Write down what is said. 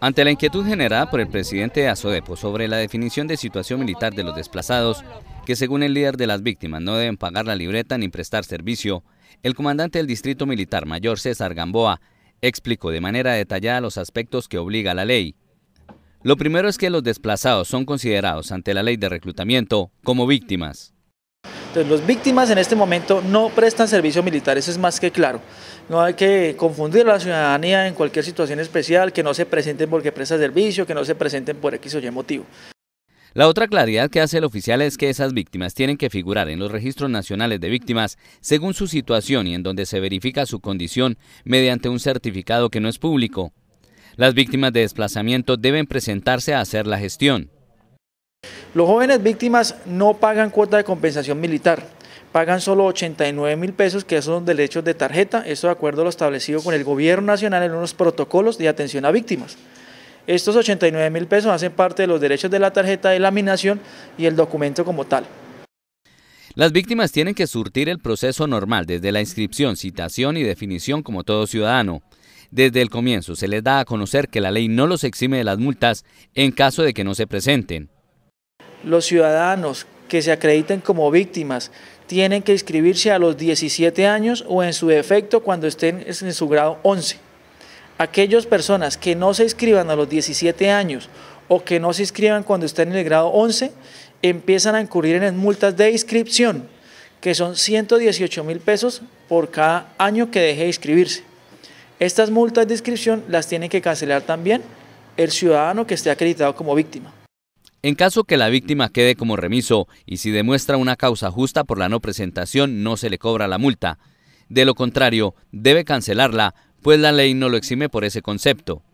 Ante la inquietud generada por el presidente de sobre la definición de situación militar de los desplazados, que según el líder de las víctimas no deben pagar la libreta ni prestar servicio, el comandante del Distrito Militar Mayor César Gamboa explicó de manera detallada los aspectos que obliga la ley. Lo primero es que los desplazados son considerados ante la ley de reclutamiento como víctimas. Entonces, los víctimas en este momento no prestan servicio militar, eso es más que claro. No hay que confundir a la ciudadanía en cualquier situación especial, que no se presenten porque presta servicio, que no se presenten por X o Y motivo. La otra claridad que hace el oficial es que esas víctimas tienen que figurar en los registros nacionales de víctimas según su situación y en donde se verifica su condición mediante un certificado que no es público. Las víctimas de desplazamiento deben presentarse a hacer la gestión. Los jóvenes víctimas no pagan cuota de compensación militar, pagan solo 89 mil pesos, que son derechos de tarjeta, esto de acuerdo a lo establecido con el gobierno nacional en unos protocolos de atención a víctimas. Estos 89 mil pesos hacen parte de los derechos de la tarjeta de laminación y el documento como tal. Las víctimas tienen que surtir el proceso normal desde la inscripción, citación y definición como todo ciudadano. Desde el comienzo se les da a conocer que la ley no los exime de las multas en caso de que no se presenten los ciudadanos que se acrediten como víctimas tienen que inscribirse a los 17 años o en su defecto cuando estén en su grado 11. Aquellas personas que no se inscriban a los 17 años o que no se inscriban cuando estén en el grado 11 empiezan a incurrir en multas de inscripción que son 118 mil pesos por cada año que deje de inscribirse. Estas multas de inscripción las tiene que cancelar también el ciudadano que esté acreditado como víctima. En caso que la víctima quede como remiso y si demuestra una causa justa por la no presentación, no se le cobra la multa. De lo contrario, debe cancelarla, pues la ley no lo exime por ese concepto.